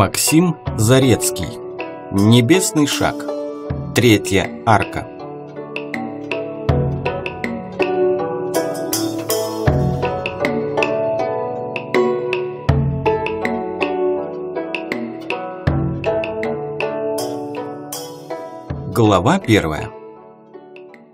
Максим Зарецкий. Небесный шаг. Третья арка. Глава первая.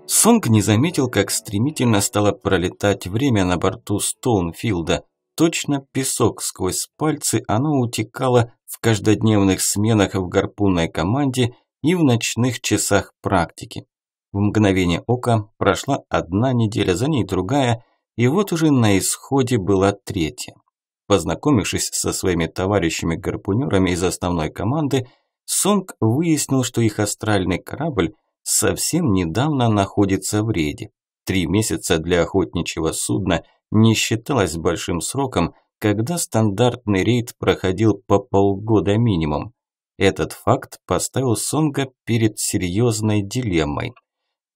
Сонг не заметил, как стремительно стало пролетать время на борту Стоунфилда – Точно песок сквозь пальцы оно утекало в каждодневных сменах в гарпунной команде и в ночных часах практики. В мгновение ока прошла одна неделя, за ней другая, и вот уже на исходе была третья. Познакомившись со своими товарищами-гарпунерами из основной команды, Сонг выяснил, что их астральный корабль совсем недавно находится в рейде. Три месяца для охотничьего судна – не считалось большим сроком, когда стандартный рейд проходил по полгода минимум. Этот факт поставил Сонга перед серьезной дилеммой.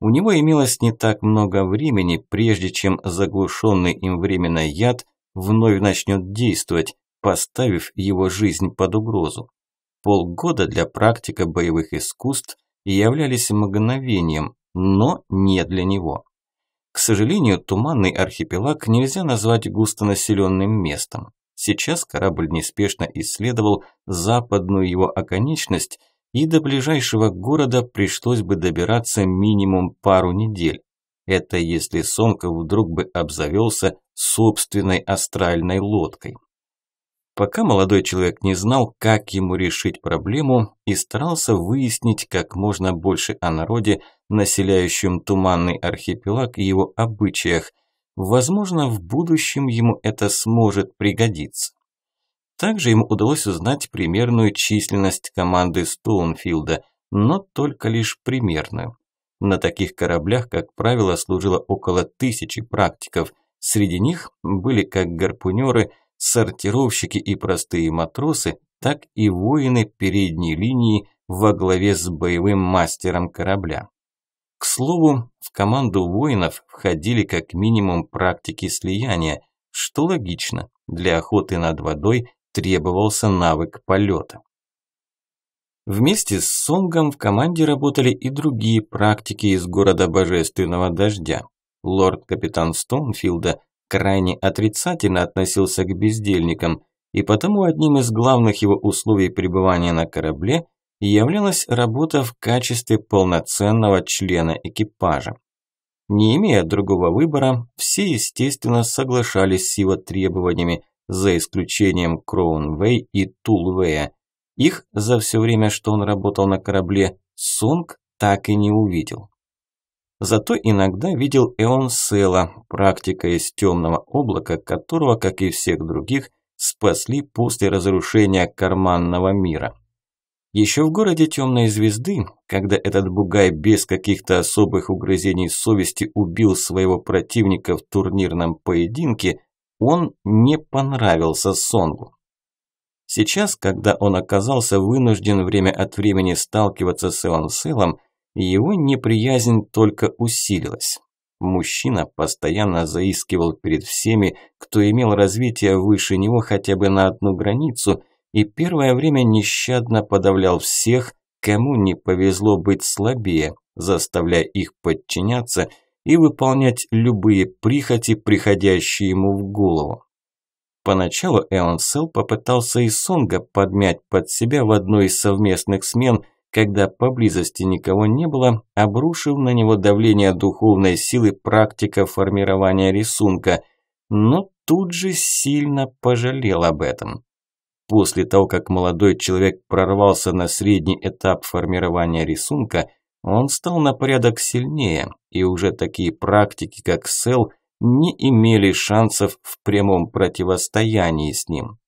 У него имелось не так много времени, прежде чем заглушенный им временно яд вновь начнет действовать, поставив его жизнь под угрозу. Полгода для практика боевых искусств являлись мгновением, но не для него. К сожалению, туманный архипелаг нельзя назвать густонаселенным местом. Сейчас корабль неспешно исследовал западную его оконечность, и до ближайшего города пришлось бы добираться минимум пару недель. Это если Сомка вдруг бы обзавелся собственной астральной лодкой. Пока молодой человек не знал, как ему решить проблему и старался выяснить как можно больше о народе, населяющем туманный архипелаг и его обычаях. Возможно, в будущем ему это сможет пригодиться. Также ему удалось узнать примерную численность команды Стоунфилда, но только лишь примерную. На таких кораблях, как правило, служило около тысячи практиков. Среди них были как гарпунеры – сортировщики и простые матросы, так и воины передней линии во главе с боевым мастером корабля. К слову, в команду воинов входили как минимум практики слияния, что логично, для охоты над водой требовался навык полета. Вместе с Сонгом в команде работали и другие практики из города Божественного Дождя. Лорд-капитан Стоунфилда крайне отрицательно относился к бездельникам, и потому одним из главных его условий пребывания на корабле являлась работа в качестве полноценного члена экипажа. Не имея другого выбора, все, естественно, соглашались с его требованиями, за исключением Кроунвей и Тулвея. Их за все время, что он работал на корабле, Сунг так и не увидел. Зато иногда видел Эон Села, практика из темного облака, которого, как и всех других, спасли после разрушения карманного мира. Еще в городе Темной Звезды, когда этот бугай без каких-то особых угрызений совести убил своего противника в турнирном поединке, он не понравился Сонгу. Сейчас, когда он оказался вынужден время от времени сталкиваться с Эон Селом, его неприязнь только усилилась. Мужчина постоянно заискивал перед всеми, кто имел развитие выше него хотя бы на одну границу, и первое время нещадно подавлял всех, кому не повезло быть слабее, заставляя их подчиняться и выполнять любые прихоти, приходящие ему в голову. Поначалу Эон Сел попытался и Сонга подмять под себя в одной из совместных смен – когда поблизости никого не было, обрушил на него давление духовной силы практика формирования рисунка, но тут же сильно пожалел об этом. После того, как молодой человек прорвался на средний этап формирования рисунка, он стал на порядок сильнее, и уже такие практики, как Сел, не имели шансов в прямом противостоянии с ним.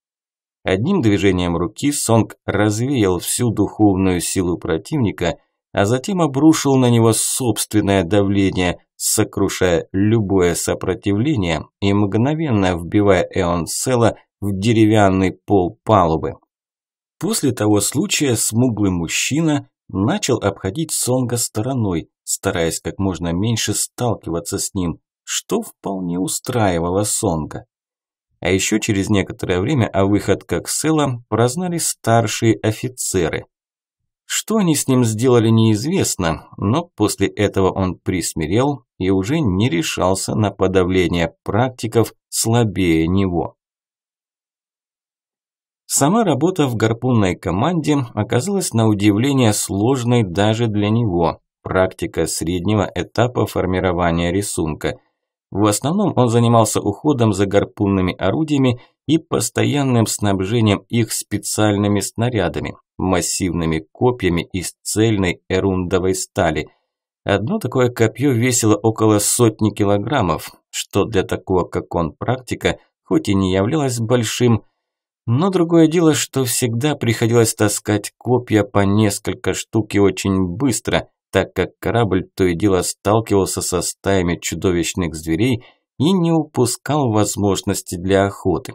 Одним движением руки Сонг развеял всю духовную силу противника, а затем обрушил на него собственное давление, сокрушая любое сопротивление и мгновенно вбивая Эон Села в деревянный пол палубы. После того случая смуглый мужчина начал обходить Сонга стороной, стараясь как можно меньше сталкиваться с ним, что вполне устраивало Сонга. А еще через некоторое время о а выход как Сэла прознали старшие офицеры. Что они с ним сделали, неизвестно, но после этого он присмирел и уже не решался на подавление практиков слабее него. Сама работа в гарпунной команде оказалась на удивление сложной даже для него. Практика среднего этапа формирования рисунка – в основном он занимался уходом за гарпунными орудиями и постоянным снабжением их специальными снарядами, массивными копьями из цельной эрундовой стали. Одно такое копье весило около сотни килограммов, что для такого, как он, практика, хоть и не являлось большим, но другое дело, что всегда приходилось таскать копья по несколько штук и очень быстро – так как корабль то и дело сталкивался со стаями чудовищных зверей и не упускал возможности для охоты.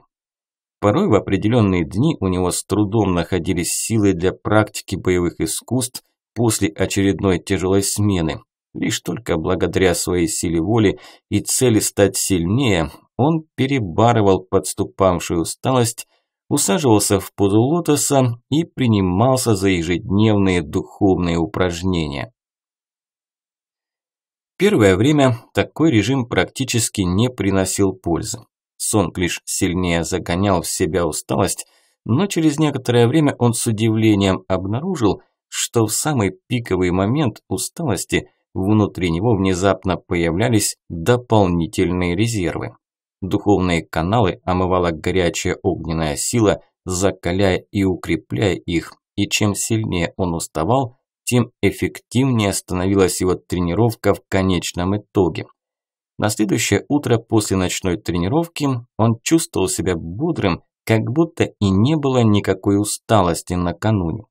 Порой в определенные дни у него с трудом находились силы для практики боевых искусств после очередной тяжелой смены. Лишь только благодаря своей силе воли и цели стать сильнее, он перебарывал подступавшую усталость, усаживался в позу лотоса и принимался за ежедневные духовные упражнения. Первое время такой режим практически не приносил пользы. Сон лишь сильнее загонял в себя усталость, но через некоторое время он с удивлением обнаружил, что в самый пиковый момент усталости внутри него внезапно появлялись дополнительные резервы. Духовные каналы омывала горячая огненная сила, закаляя и укрепляя их, и чем сильнее он уставал, тем эффективнее становилась его тренировка в конечном итоге. На следующее утро после ночной тренировки он чувствовал себя бодрым, как будто и не было никакой усталости накануне.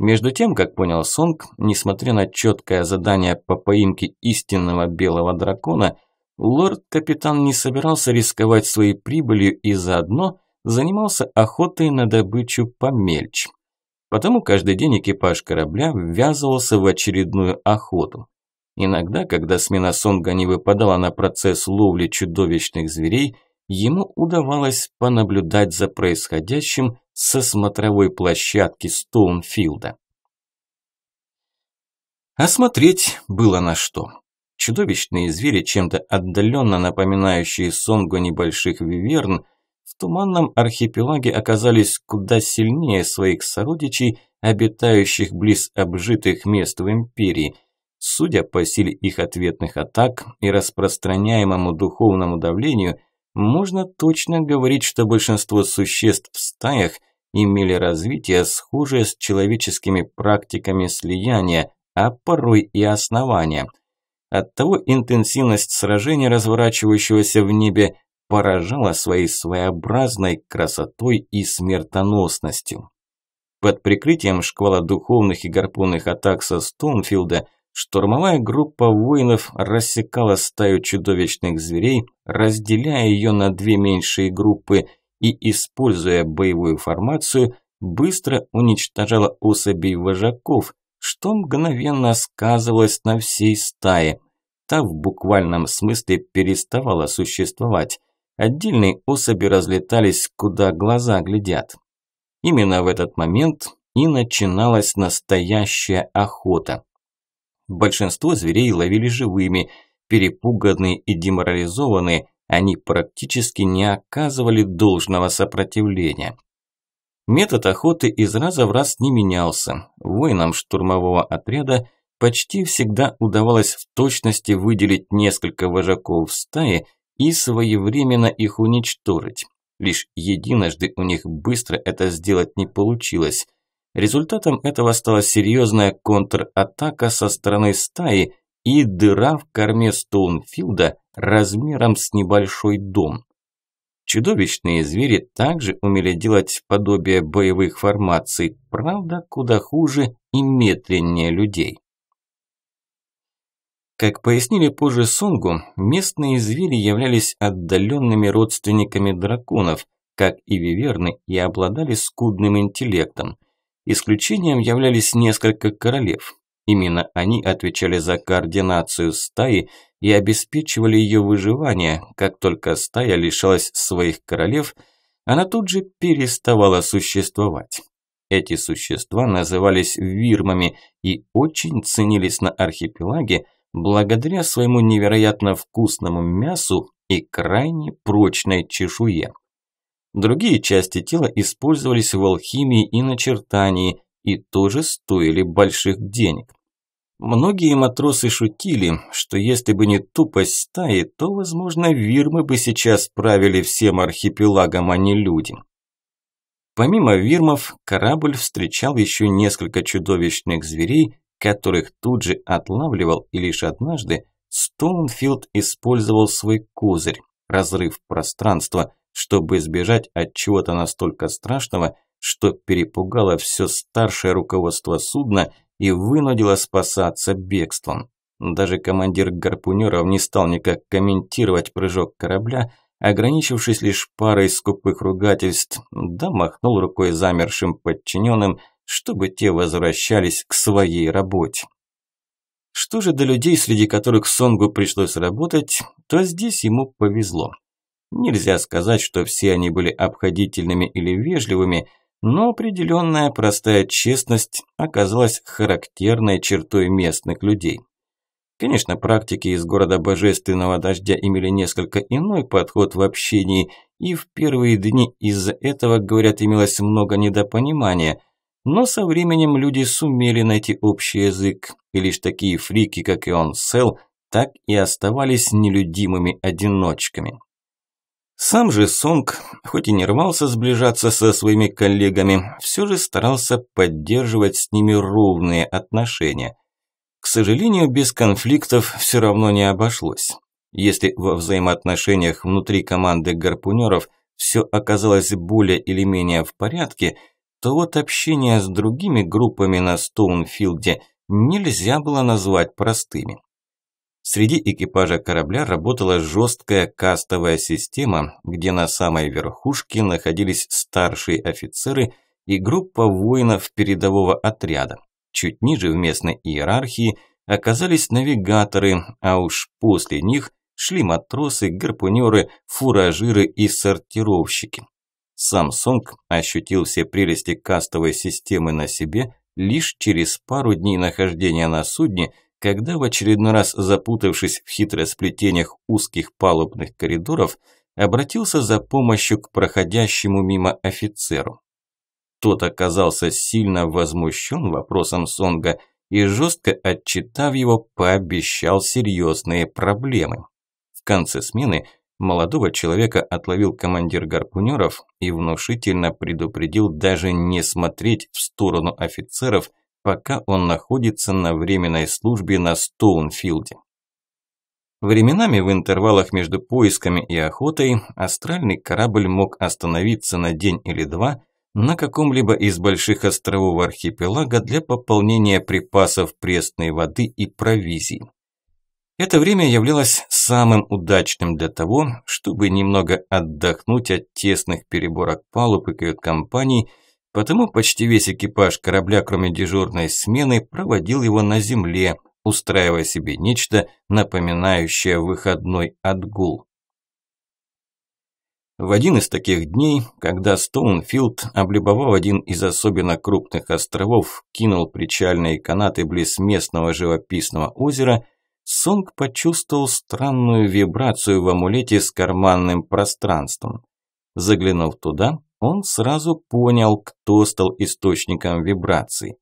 Между тем, как понял Сонг, несмотря на четкое задание по поимке истинного белого дракона, лорд-капитан не собирался рисковать своей прибылью и заодно занимался охотой на добычу помельче. Потому каждый день экипаж корабля ввязывался в очередную охоту. Иногда, когда смена Сонга не выпадала на процесс ловли чудовищных зверей, ему удавалось понаблюдать за происходящим со смотровой площадки Стоунфилда. Осмотреть было на что. Чудовищные звери, чем-то отдаленно напоминающие Сонго небольших виверн, в туманном архипелаге оказались куда сильнее своих сородичей, обитающих близ обжитых мест в империи. Судя по силе их ответных атак и распространяемому духовному давлению, можно точно говорить, что большинство существ в стаях имели развитие, схожее с человеческими практиками слияния, а порой и основания. Оттого интенсивность сражения, разворачивающегося в небе, поражала своей своеобразной красотой и смертоносностью. Под прикрытием шквала духовных и гарпунных атак со Стоунфилда штурмовая группа воинов рассекала стаю чудовищных зверей, разделяя ее на две меньшие группы и, используя боевую формацию, быстро уничтожала особей вожаков, что мгновенно сказывалось на всей стае. Та в буквальном смысле переставала существовать. Отдельные особи разлетались, куда глаза глядят. Именно в этот момент и начиналась настоящая охота. Большинство зверей ловили живыми, перепуганные и деморализованные, они практически не оказывали должного сопротивления. Метод охоты из раза в раз не менялся. Воинам штурмового отряда почти всегда удавалось в точности выделить несколько вожаков в стае и своевременно их уничтожить. Лишь единожды у них быстро это сделать не получилось. Результатом этого стала серьезная контратака со стороны стаи и дыра в корме Стоунфилда размером с небольшой дом. Чудовищные звери также умели делать подобие боевых формаций, правда, куда хуже и медленнее людей. Как пояснили позже Сунгу, местные звери являлись отдаленными родственниками драконов, как и виверны, и обладали скудным интеллектом. Исключением являлись несколько королев. Именно они отвечали за координацию стаи и обеспечивали ее выживание. Как только стая лишалась своих королев, она тут же переставала существовать. Эти существа назывались вирмами и очень ценились на архипелаге – благодаря своему невероятно вкусному мясу и крайне прочной чешуе. Другие части тела использовались в алхимии и начертании и тоже стоили больших денег. Многие матросы шутили, что если бы не тупость стаи, то, возможно, вирмы бы сейчас правили всем архипелагом, а не люди. Помимо вирмов, корабль встречал еще несколько чудовищных зверей, которых тут же отлавливал, и лишь однажды Стоунфилд использовал свой козырь, разрыв пространства, чтобы избежать от чего-то настолько страшного, что перепугало все старшее руководство судна и вынудило спасаться бегством. Даже командир гарпунеров не стал никак комментировать прыжок корабля, ограничившись лишь парой скупых ругательств, да махнул рукой замершим подчиненным – чтобы те возвращались к своей работе. Что же до людей, среди которых Сонгу пришлось работать, то здесь ему повезло. Нельзя сказать, что все они были обходительными или вежливыми, но определенная простая честность оказалась характерной чертой местных людей. Конечно, практики из города Божественного Дождя имели несколько иной подход в общении, и в первые дни из-за этого, говорят, имелось много недопонимания – но со временем люди сумели найти общий язык, и лишь такие фрики, как и он Сел, так и оставались нелюдимыми одиночками. Сам же Сонг, хоть и не рвался сближаться со своими коллегами, все же старался поддерживать с ними ровные отношения. К сожалению, без конфликтов все равно не обошлось. Если во взаимоотношениях внутри команды гарпунеров все оказалось более или менее в порядке – то вот общение с другими группами на Стоунфилде нельзя было назвать простыми. Среди экипажа корабля работала жесткая кастовая система, где на самой верхушке находились старшие офицеры и группа воинов передового отряда. Чуть ниже в местной иерархии оказались навигаторы, а уж после них шли матросы, гарпунеры, фуражиры и сортировщики. Samsung ощутил все прелести кастовой системы на себе лишь через пару дней нахождения на судне, когда в очередной раз запутавшись в хитросплетениях узких палубных коридоров, обратился за помощью к проходящему мимо офицеру. Тот оказался сильно возмущен вопросом Сонга и, жестко отчитав его, пообещал серьезные проблемы. В конце смены – Молодого человека отловил командир гарпунеров и внушительно предупредил даже не смотреть в сторону офицеров, пока он находится на временной службе на Стоунфилде. Временами в интервалах между поисками и охотой астральный корабль мог остановиться на день или два на каком-либо из больших островов архипелага для пополнения припасов пресной воды и провизии. Это время являлось самым удачным для того, чтобы немного отдохнуть от тесных переборок палуб и кают-компаний, потому почти весь экипаж корабля, кроме дежурной смены, проводил его на земле, устраивая себе нечто, напоминающее выходной отгул. В один из таких дней, когда Стоунфилд, облюбовав один из особенно крупных островов, кинул причальные канаты близ местного живописного озера – Сонг почувствовал странную вибрацию в амулете с карманным пространством. Заглянув туда, он сразу понял, кто стал источником вибраций.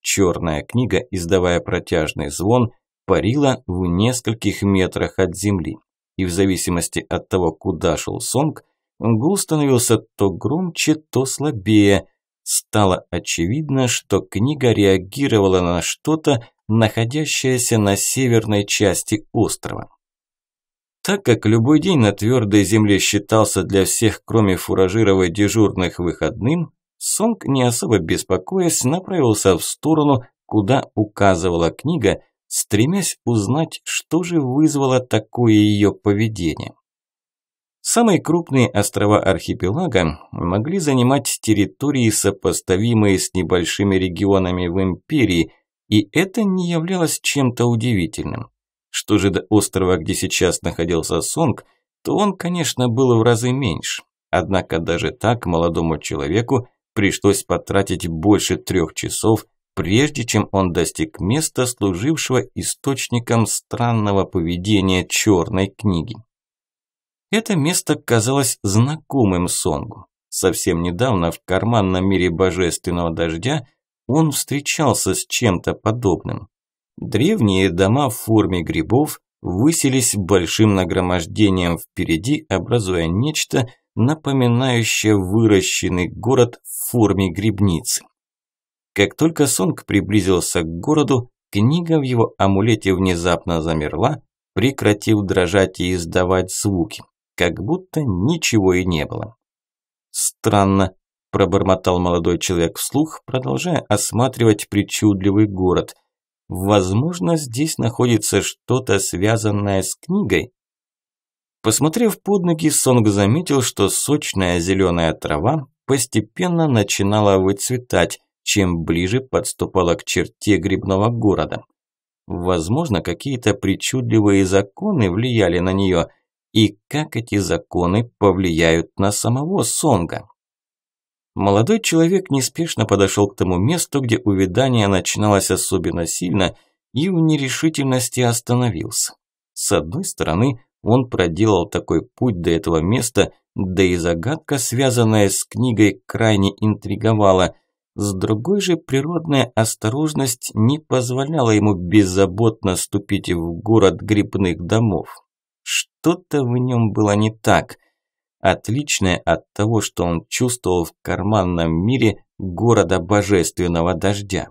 Черная книга, издавая протяжный звон, парила в нескольких метрах от земли. И в зависимости от того, куда шел Сонг, гул становился то громче, то слабее. Стало очевидно, что книга реагировала на что-то, находящаяся на северной части острова. Так как любой день на твердой земле считался для всех, кроме фуражиров дежурных, выходным, Сонг, не особо беспокоясь, направился в сторону, куда указывала книга, стремясь узнать, что же вызвало такое ее поведение. Самые крупные острова архипелага могли занимать территории, сопоставимые с небольшими регионами в империи – и это не являлось чем-то удивительным. Что же до острова, где сейчас находился Сонг, то он, конечно, был в разы меньше. Однако даже так молодому человеку пришлось потратить больше трех часов, прежде чем он достиг места, служившего источником странного поведения черной книги. Это место казалось знакомым Сонгу. Совсем недавно в карманном мире божественного дождя он встречался с чем-то подобным. Древние дома в форме грибов высились большим нагромождением впереди, образуя нечто, напоминающее выращенный город в форме грибницы. Как только Сонг приблизился к городу, книга в его амулете внезапно замерла, прекратив дрожать и издавать звуки, как будто ничего и не было. Странно, пробормотал молодой человек вслух, продолжая осматривать причудливый город. Возможно, здесь находится что-то связанное с книгой. Посмотрев под ноги, Сонг заметил, что сочная зеленая трава постепенно начинала выцветать, чем ближе подступала к черте грибного города. Возможно, какие-то причудливые законы влияли на нее, и как эти законы повлияют на самого Сонга. Молодой человек неспешно подошел к тому месту, где увядание начиналось особенно сильно, и в нерешительности остановился. С одной стороны, он проделал такой путь до этого места, да и загадка, связанная с книгой, крайне интриговала. С другой же, природная осторожность не позволяла ему беззаботно ступить в город грибных домов. Что-то в нем было не так отличное от того, что он чувствовал в карманном мире города божественного дождя.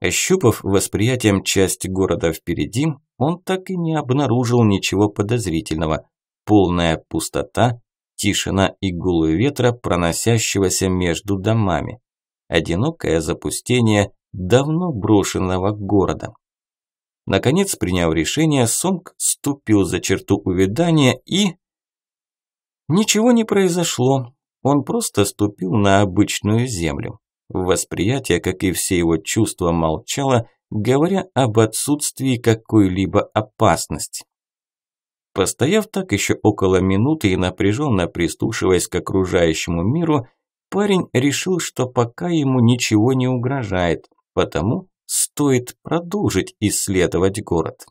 Ощупав восприятием часть города впереди, он так и не обнаружил ничего подозрительного. Полная пустота, тишина и гул ветра, проносящегося между домами. Одинокое запустение давно брошенного города. Наконец, приняв решение, Сонг ступил за черту увядания и Ничего не произошло, он просто ступил на обычную землю. Восприятие, как и все его чувства, молчало, говоря об отсутствии какой-либо опасности. Постояв так еще около минуты и напряженно прислушиваясь к окружающему миру, парень решил, что пока ему ничего не угрожает, потому стоит продолжить исследовать город.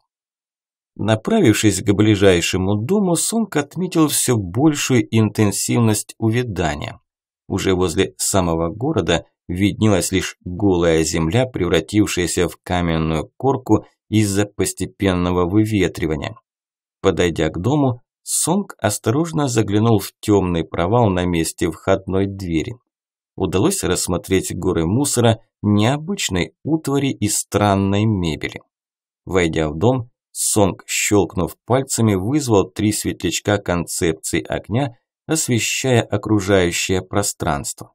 Направившись к ближайшему дому, Сунг отметил все большую интенсивность увядания. Уже возле самого города виднелась лишь голая земля, превратившаяся в каменную корку из-за постепенного выветривания. Подойдя к дому, Сонг осторожно заглянул в темный провал на месте входной двери. Удалось рассмотреть горы мусора, необычной утвари и странной мебели. Войдя в дом, Сонг, щелкнув пальцами, вызвал три светлячка концепции огня, освещая окружающее пространство.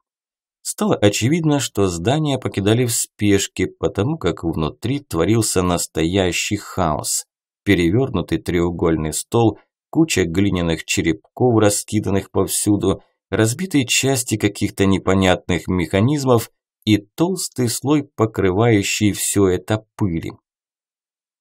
Стало очевидно, что здание покидали в спешке, потому как внутри творился настоящий хаос. Перевернутый треугольный стол, куча глиняных черепков, раскиданных повсюду, разбитые части каких-то непонятных механизмов и толстый слой, покрывающий все это пыли.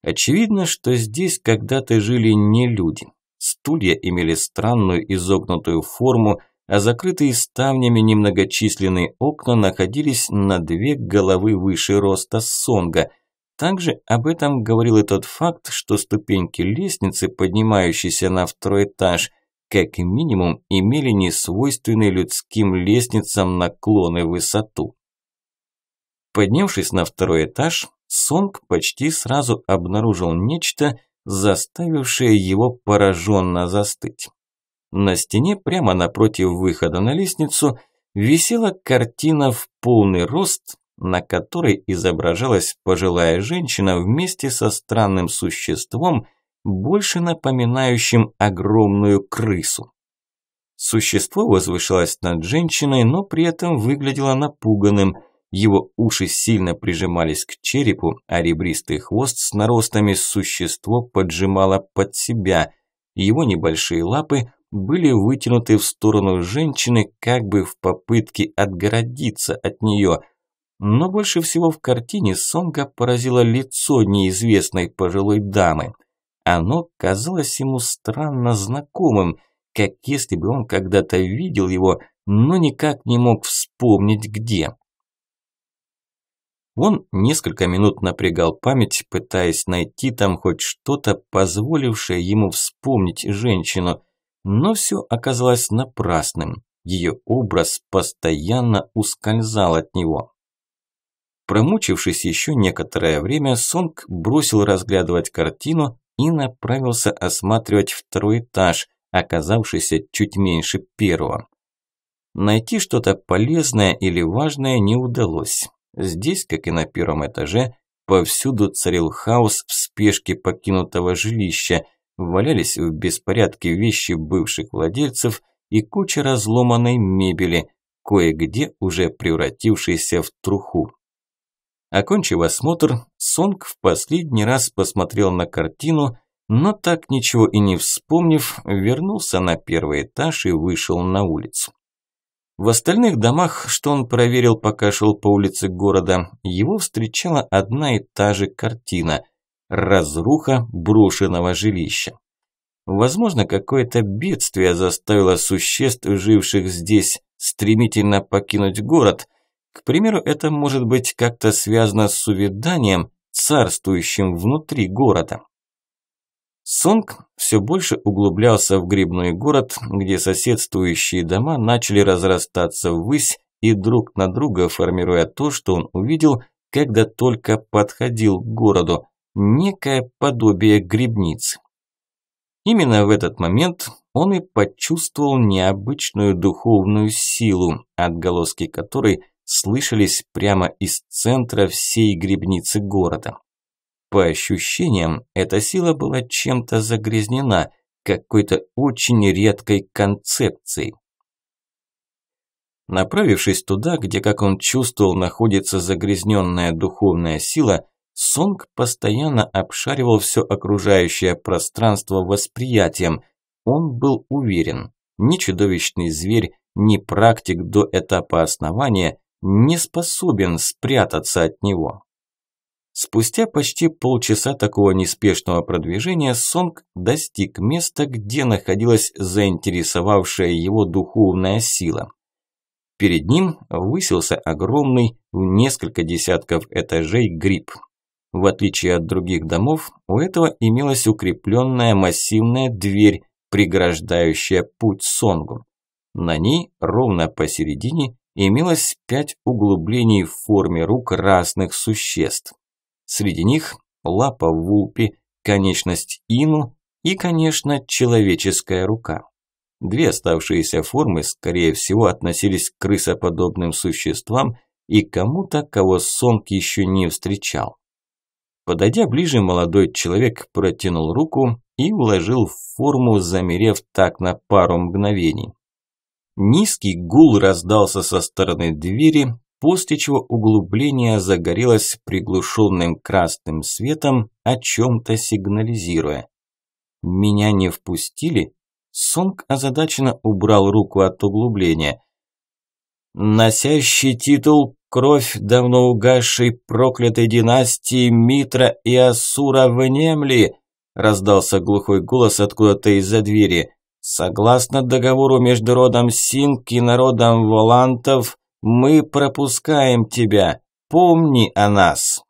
Очевидно, что здесь когда-то жили не люди. Стулья имели странную изогнутую форму, а закрытые ставнями немногочисленные окна находились на две головы выше роста Сонга. Также об этом говорил и тот факт, что ступеньки лестницы, поднимающейся на второй этаж, как минимум имели несвойственные людским лестницам наклоны в высоту. Поднявшись на второй этаж, Сонг почти сразу обнаружил нечто, заставившее его пораженно застыть. На стене прямо напротив выхода на лестницу висела картина в полный рост, на которой изображалась пожилая женщина вместе со странным существом, больше напоминающим огромную крысу. Существо возвышалось над женщиной, но при этом выглядело напуганным – его уши сильно прижимались к черепу, а ребристый хвост с наростами существо поджимало под себя. Его небольшие лапы были вытянуты в сторону женщины, как бы в попытке отгородиться от нее. Но больше всего в картине Сонга поразило лицо неизвестной пожилой дамы. Оно казалось ему странно знакомым, как если бы он когда-то видел его, но никак не мог вспомнить где. Он несколько минут напрягал память, пытаясь найти там хоть что-то, позволившее ему вспомнить женщину, но все оказалось напрасным. Ее образ постоянно ускользал от него. Промучившись еще некоторое время, Сонг бросил разглядывать картину и направился осматривать второй этаж, оказавшийся чуть меньше первого. Найти что-то полезное или важное не удалось. Здесь, как и на первом этаже, повсюду царил хаос в спешке покинутого жилища, валялись в беспорядке вещи бывших владельцев и куча разломанной мебели, кое-где уже превратившейся в труху. Окончив осмотр, Сонг в последний раз посмотрел на картину, но так ничего и не вспомнив, вернулся на первый этаж и вышел на улицу. В остальных домах, что он проверил, пока шел по улице города, его встречала одна и та же картина – разруха брошенного жилища. Возможно, какое-то бедствие заставило существ, живших здесь, стремительно покинуть город. К примеру, это может быть как-то связано с увяданием, царствующим внутри города. Сунг все больше углублялся в грибной город, где соседствующие дома начали разрастаться ввысь и друг на друга формируя то, что он увидел, когда только подходил к городу, некое подобие грибницы. Именно в этот момент он и почувствовал необычную духовную силу, отголоски которой слышались прямо из центра всей грибницы города. По ощущениям, эта сила была чем-то загрязнена, какой-то очень редкой концепцией. Направившись туда, где, как он чувствовал, находится загрязненная духовная сила, Сонг постоянно обшаривал все окружающее пространство восприятием. Он был уверен, ни чудовищный зверь, ни практик до этапа основания не способен спрятаться от него. Спустя почти полчаса такого неспешного продвижения Сонг достиг места, где находилась заинтересовавшая его духовная сила. Перед ним высился огромный, в несколько десятков этажей, гриб. В отличие от других домов, у этого имелась укрепленная массивная дверь, преграждающая путь Сонгу. На ней ровно посередине имелось пять углублений в форме рук разных существ. Среди них лапа вулпи, конечность ину и, конечно, человеческая рука. Две оставшиеся формы, скорее всего, относились к крысоподобным существам и кому-то, кого Сонг еще не встречал. Подойдя ближе, молодой человек протянул руку и вложил в форму, замерев так на пару мгновений. Низкий гул раздался со стороны двери, после чего углубление загорелось приглушенным красным светом, о чем-то сигнализируя. «Меня не впустили?» Сонг озадаченно убрал руку от углубления. «Носящий титул «Кровь давно угасшей проклятой династии Митра и Асура в внемли!» раздался глухой голос откуда-то из-за двери. «Согласно договору между родом Синг и народом Волантов, мы пропускаем тебя. Помни о нас.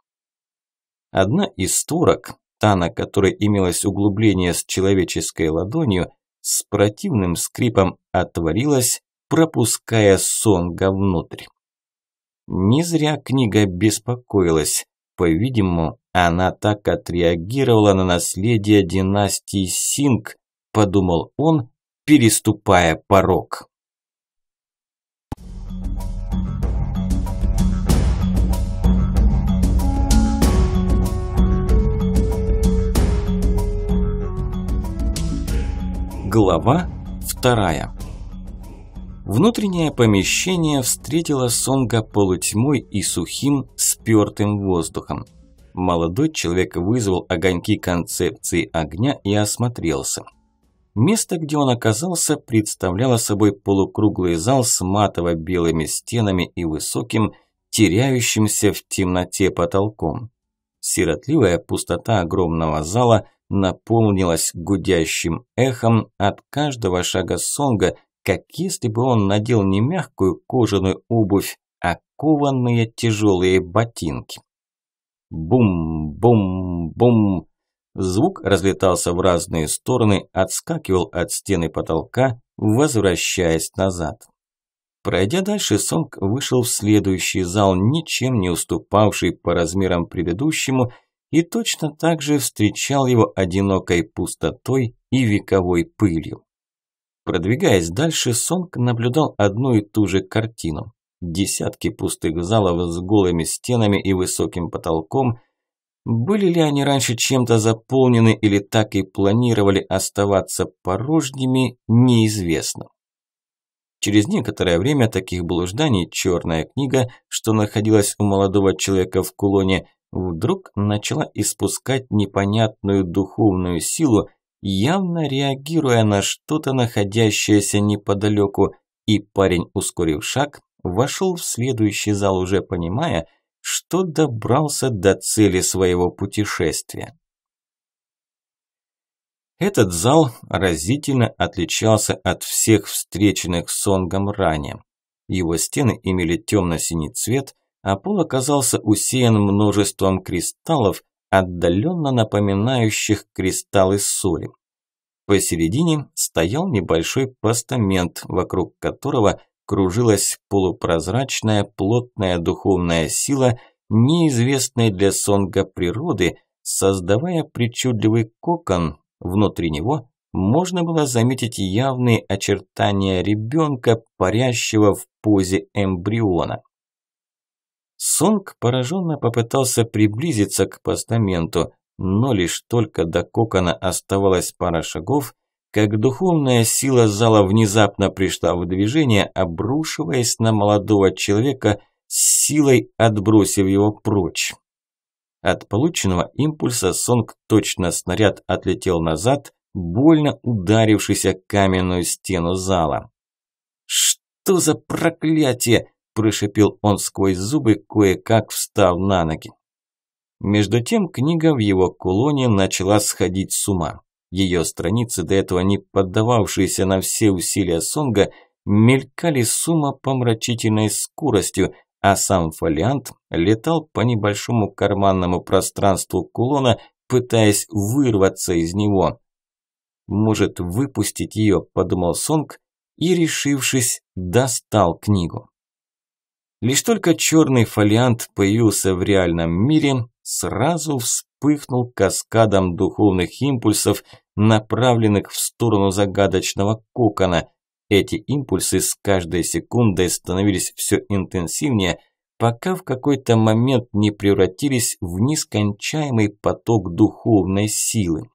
Одна из турок, та, на которой имелось углубление с человеческой ладонью, с противным скрипом отворилась, пропуская Сонга внутрь. Не зря книга беспокоилась. По-видимому, она так отреагировала на наследие династии Синг, подумал он, переступая порог. Глава вторая. Внутреннее помещение встретило Сонга полутьмой и сухим, спёртым воздухом. Молодой человек вызвал огоньки концепции огня и осмотрелся. Место, где он оказался, представляло собой полукруглый зал с матово-белыми стенами и высоким, теряющимся в темноте потолком. Сиротливая пустота огромного зала – наполнилась гудящим эхом от каждого шага Сонга, как если бы он надел не мягкую кожаную обувь, а кованные тяжелые ботинки. Бум-бум-бум. Звук разлетался в разные стороны, отскакивал от стены потолка, возвращаясь назад. Пройдя дальше, Сонг вышел в следующий зал, ничем не уступавший по размерам предыдущему, и точно так же встречал его одинокой пустотой и вековой пылью. Продвигаясь дальше, Сонг наблюдал одну и ту же картину. Десятки пустых залов с голыми стенами и высоким потолком. Были ли они раньше чем-то заполнены или так и планировали оставаться порожними, неизвестно. Через некоторое время таких блужданий черная книга, что находилась у молодого человека в кулоне, вдруг начала испускать непонятную духовную силу, явно реагируя на что-то, находящееся неподалеку, и парень, ускорив шаг, вошел в следующий зал, уже понимая, что добрался до цели своего путешествия. Этот зал разительно отличался от всех встреченных Сонгом ранее. Его стены имели темно-синий цвет, а пол оказался усеян множеством кристаллов, отдаленно напоминающих кристаллы соли. Посередине стоял небольшой постамент, вокруг которого кружилась полупрозрачная плотная духовная сила, неизвестная для Сонга природы, создавая причудливый кокон, внутри него можно было заметить явные очертания ребенка, парящего в позе эмбриона. Сонг пораженно попытался приблизиться к постаменту, но лишь только до кокона оставалось пара шагов, как духовная сила зала внезапно пришла в движение, обрушиваясь на молодого человека, силой отбросив его прочь. От полученного импульса Сонг точно снаряд отлетел назад, больно ударившись о каменную стену зала. «Что за проклятие!» – прошипел он сквозь зубы, кое-как встав на ноги. Между тем книга в его кулоне начала сходить с ума. Ее страницы, до этого не поддававшиеся на все усилия Сонга, мелькали с умопомрачительной скоростью, а сам фолиант летал по небольшому карманному пространству кулона, пытаясь вырваться из него. «Может, выпустить ее», – подумал Сонг и, решившись, достал книгу. Лишь только черный фолиант появился в реальном мире, сразу вспыхнул каскадом духовных импульсов, направленных в сторону загадочного кокона. Эти импульсы с каждой секундой становились все интенсивнее, пока в какой-то момент не превратились в нескончаемый поток духовной силы.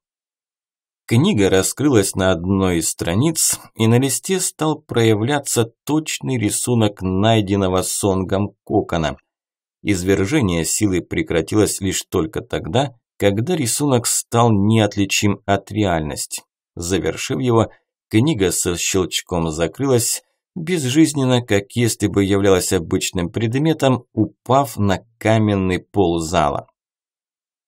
Книга раскрылась на одной из страниц, и на листе стал проявляться точный рисунок найденного сонгом кокона. Извержение силы прекратилось лишь только тогда, когда рисунок стал неотличим от реальности. Завершив его, книга со щелчком закрылась, безжизненно, как если бы являлась обычным предметом, упав на каменный пол зала.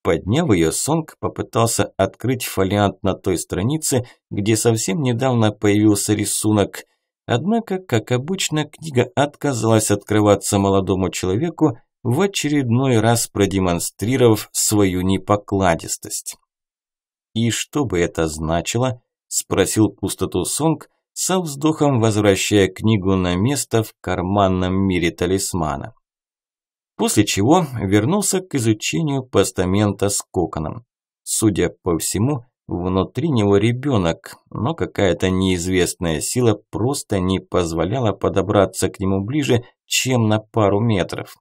Подняв ее, Сонг попытался открыть фолиант на той странице, где совсем недавно появился рисунок. Однако, как обычно, книга отказалась открываться молодому человеку, в очередной раз продемонстрировав свою непокладистость. «И что бы это значило?» – спросил пустоту Сонг, со вздохом возвращая книгу на место в карманном мире талисмана. После чего вернулся к изучению постамента с коконом. Судя по всему, внутри него ребенок, но какая-то неизвестная сила просто не позволяла подобраться к нему ближе, чем на пару метров.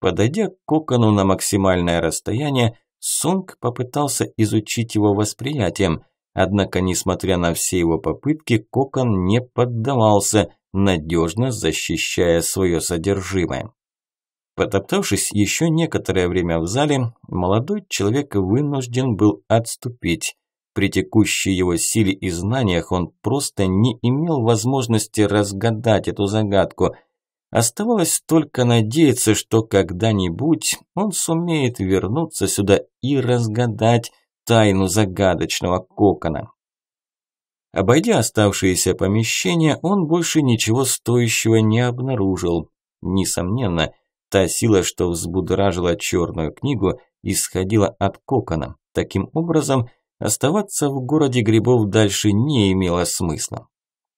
Подойдя к кокону на максимальное расстояние, Сунг попытался изучить его восприятием, однако, несмотря на все его попытки, кокон не поддавался, надежно защищая свое содержимое. Потоптавшись еще некоторое время в зале, молодой человек вынужден был отступить. При текущей его силе и знаниях он просто не имел возможности разгадать эту загадку. Оставалось только надеяться, что когда-нибудь он сумеет вернуться сюда и разгадать тайну загадочного кокона. Обойдя оставшиеся помещения, он больше ничего стоящего не обнаружил. Несомненно, Та сила, что взбудоражила черную книгу, исходила от кокона. Таким образом, оставаться в городе грибов дальше не имело смысла.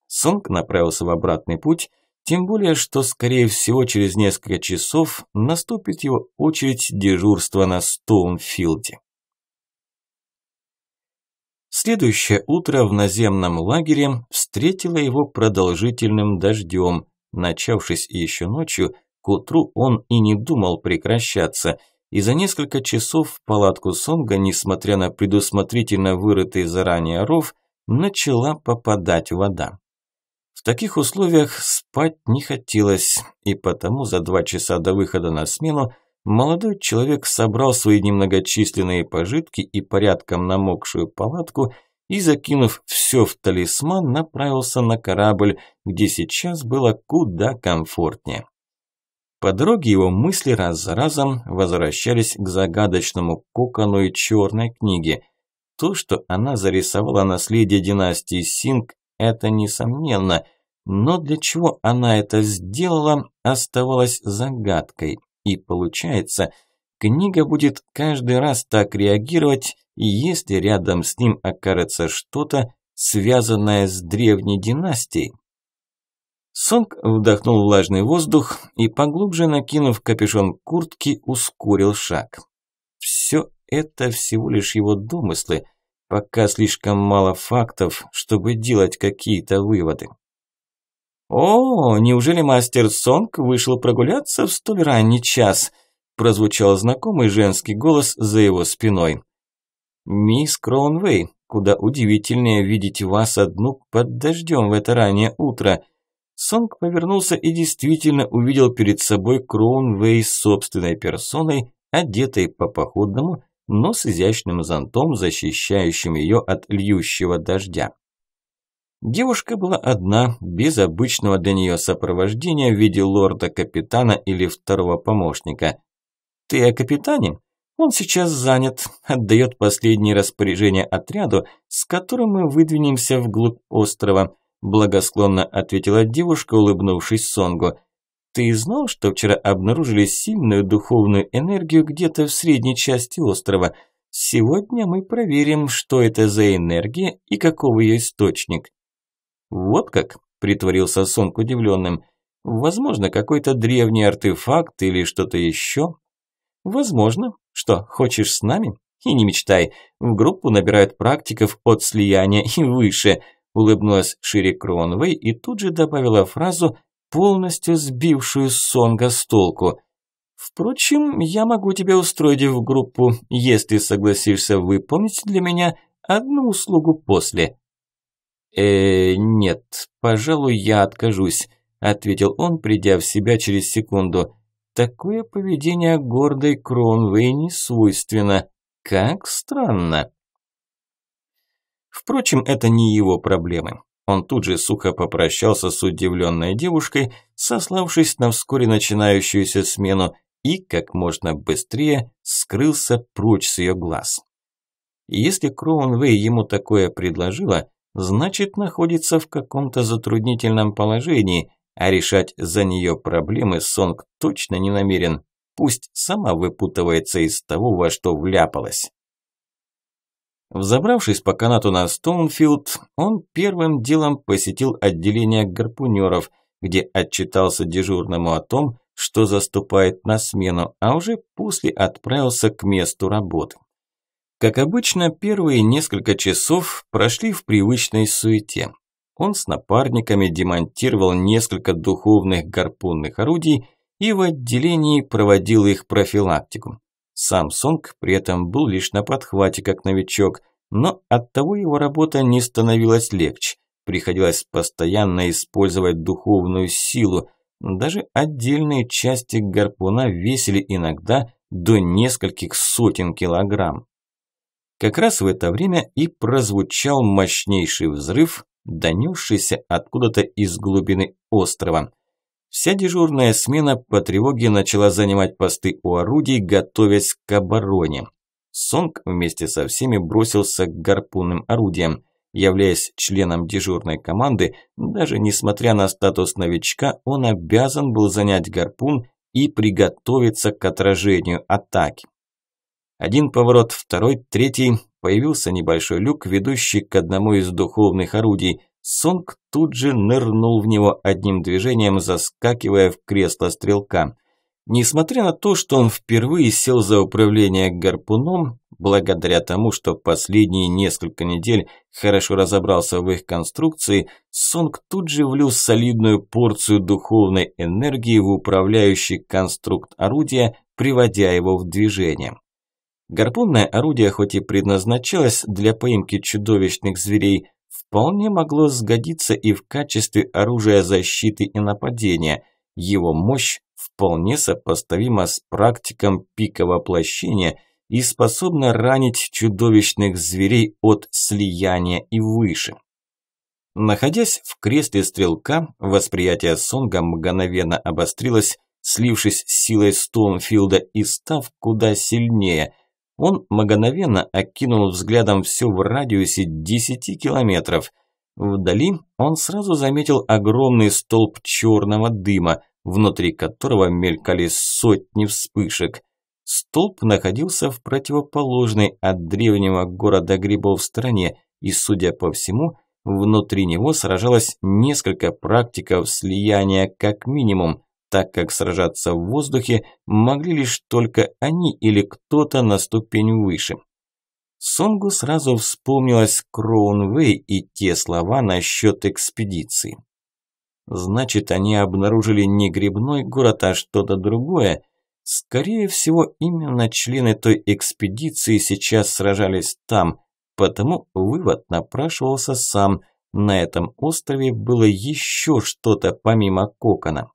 Сонг направился в обратный путь, тем более, что, скорее всего, через несколько часов наступит его очередь дежурства на Стоунфилде. Следующее утро в наземном лагере встретило его продолжительным дождем, начавшись еще ночью – к утру он и не думал прекращаться, и за несколько часов в палатку Сонга, несмотря на предусмотрительно вырытый заранее ров, начала попадать вода. В таких условиях спать не хотелось, и потому за два часа до выхода на смену молодой человек собрал свои немногочисленные пожитки и порядком намокшую палатку и, закинув все в талисман, направился на корабль, где сейчас было куда комфортнее. По дороге его мысли раз за разом возвращались к загадочному кокону и черной книге. То, что она зарисовала наследие династии Синг, это несомненно, но для чего она это сделала, оставалось загадкой. И получается, книга будет каждый раз так реагировать, если рядом с ним окажется что-то, связанное с древней династией. Сонг вдохнул влажный воздух и, поглубже накинув капюшон куртки, ускорил шаг. Все это всего лишь его домыслы, пока слишком мало фактов, чтобы делать какие-то выводы. «О, неужели мастер Сонг вышел прогуляться в столь ранний час?» прозвучал знакомый женский голос за его спиной. «Мисс Кроунвей, куда удивительнее видеть вас одну под дождем в это раннее утро», Сонг повернулся и действительно увидел перед собой Кроунвей с собственной персоной, одетой по-походному, но с изящным зонтом, защищающим ее от льющего дождя. Девушка была одна, без обычного для нее сопровождения в виде лорда-капитана или второго помощника. «Ты о капитане? Он сейчас занят, отдает последние распоряжения отряду, с которым мы выдвинемся вглубь острова» благосклонно ответила девушка, улыбнувшись Сонгу. Ты знал, что вчера обнаружили сильную духовную энергию где-то в средней части острова? Сегодня мы проверим, что это за энергия и каков ее источник. Вот как, притворился Сонг удивленным. Возможно, какой-то древний артефакт или что-то еще. Возможно. Что, хочешь с нами? И не мечтай. В группу набирают практиков от слияния и выше – улыбнулась шире Кроунвей и тут же добавила фразу, полностью сбившую Сонга с толку. «Впрочем, я могу тебя устроить в группу, если согласишься выполнить для меня одну услугу после». «Э, -э нет, пожалуй, я откажусь», – ответил он, придя в себя через секунду. «Такое поведение гордой Кронвей не свойственно. Как странно». Впрочем, это не его проблемы. Он тут же сухо попрощался с удивленной девушкой, сославшись на вскоре начинающуюся смену, и как можно быстрее скрылся прочь с ее глаз. Если Кроунвей ему такое предложила, значит находится в каком-то затруднительном положении, а решать за нее проблемы Сонг точно не намерен, пусть сама выпутывается из того, во что вляпалась. Взобравшись по канату на Стоунфилд, он первым делом посетил отделение гарпунёров, где отчитался дежурному о том, что заступает на смену, а уже после отправился к месту работы. Как обычно, первые несколько часов прошли в привычной суете. Он с напарниками демонтировал несколько духовных гарпунных орудий и в отделении проводил их профилактику. Сам Сонг при этом был лишь на подхвате, как новичок, но оттого его работа не становилась легче. Приходилось постоянно использовать духовную силу. Даже отдельные части гарпуна весили иногда до нескольких сотен килограмм. Как раз в это время и прозвучал мощнейший взрыв, донесшийся откуда-то из глубины острова – Вся дежурная смена по тревоге начала занимать посты у орудий, готовясь к обороне. Сонг вместе со всеми бросился к гарпунным орудиям. Являясь членом дежурной команды, даже несмотря на статус новичка, он обязан был занять гарпун и приготовиться к отражению атаки. Один поворот, второй, третий. Появился небольшой люк, ведущий к одному из духовных орудий. Сонг тут же нырнул в него одним движением, заскакивая в кресло стрелка. Несмотря на то, что он впервые сел за управление гарпуном, благодаря тому, что последние несколько недель хорошо разобрался в их конструкции, Сонг тут же влез солидную порцию духовной энергии в управляющий конструкт орудия, приводя его в движение. Гарпунное орудие хоть и предназначалось для поимки чудовищных зверей, вполне могло сгодиться и в качестве оружия защиты и нападения. Его мощь вполне сопоставима с практиком пиковоплощения и способна ранить чудовищных зверей от слияния и выше. Находясь в кресле стрелка, восприятие Сонга мгновенно обострилось, слившись силой Стоунфилда и став куда сильнее – он мгновенно окинул взглядом все в радиусе 10 километров. Вдали он сразу заметил огромный столб черного дыма, внутри которого мелькали сотни вспышек. Столб находился в противоположной от древнего города грибов стране, и, судя по всему, внутри него сражалось несколько практиков слияния как минимум, так как сражаться в воздухе могли лишь только они или кто-то на ступень выше. Сонгу сразу вспомнилась Кроунвей и те слова насчет экспедиции. Значит, они обнаружили не грибной город, а что-то другое. Скорее всего, именно члены той экспедиции сейчас сражались там, потому вывод напрашивался сам. На этом острове было еще что-то помимо кокона.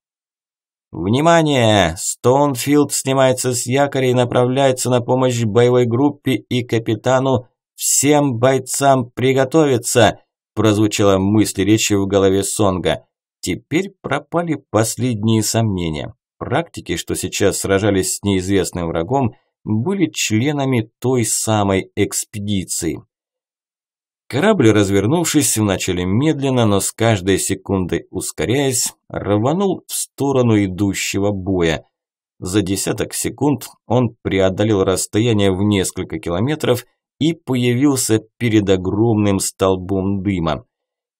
«Внимание! Стоунфилд снимается с якоря и направляется на помощь боевой группе и капитану. Всем бойцам приготовиться!» – прозвучала мысль речи в голове Сонга. Теперь пропали последние сомнения. Практики, что сейчас сражались с неизвестным врагом, были членами той самой экспедиции. Корабль, развернувшись, вначале медленно, но с каждой секундой ускоряясь, рванул в сторону идущего боя. За десяток секунд он преодолел расстояние в несколько километров и появился перед огромным столбом дыма.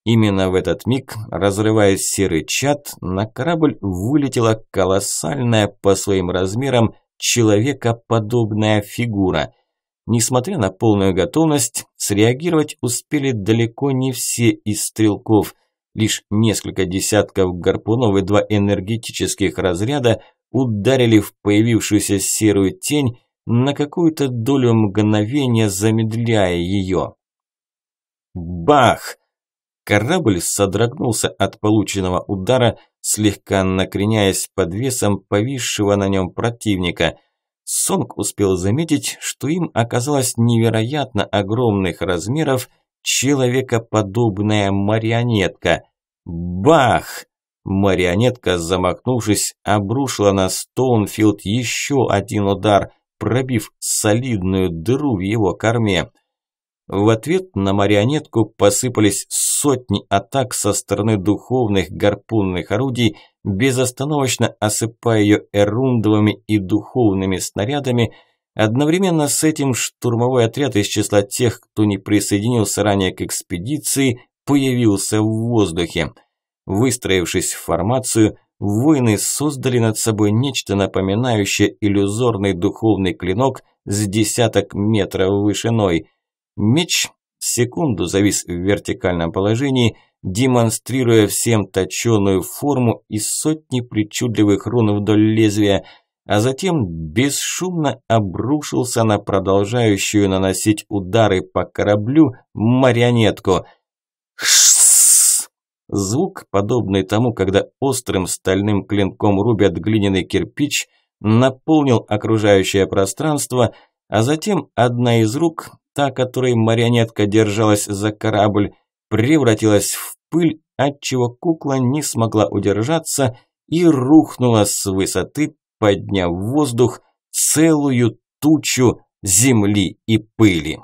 Именно в этот миг, разрывая серый чад, на корабль вылетела колоссальная по своим размерам человекоподобная фигура – Несмотря на полную готовность, среагировать успели далеко не все из стрелков. Лишь несколько десятков гарпунов и два энергетических разряда ударили в появившуюся серую тень, на какую-то долю мгновения замедляя ее. Бах! Корабль содрогнулся от полученного удара, слегка накреняясь под весом повисшего на нем противника – Сонг успел заметить, что им оказалось невероятно огромных размеров человекоподобная марионетка. Бах! Марионетка, замахнувшись, обрушила на Стоунфилд еще один удар, пробив солидную дыру в его корме. В ответ на марионетку посыпались сотни атак со стороны духовных гарпунных орудий, безостановочно осыпая ее эрундовыми и духовными снарядами. Одновременно с этим штурмовой отряд из числа тех, кто не присоединился ранее к экспедиции, появился в воздухе. Выстроившись в формацию, воины создали над собой нечто напоминающее иллюзорный духовный клинок с десяток метров вышиной – Меч секунду завис в вертикальном положении, демонстрируя всем точеную форму и сотни причудливых рун вдоль лезвия, а затем бесшумно обрушился на продолжающую наносить удары по кораблю марионетку. Шсс! Звук, подобный тому, когда острым стальным клинком рубят глиняный кирпич, наполнил окружающее пространство, а затем одна из рук та, которой марионетка держалась за корабль, превратилась в пыль, отчего кукла не смогла удержаться и рухнула с высоты, подняв в воздух целую тучу земли и пыли.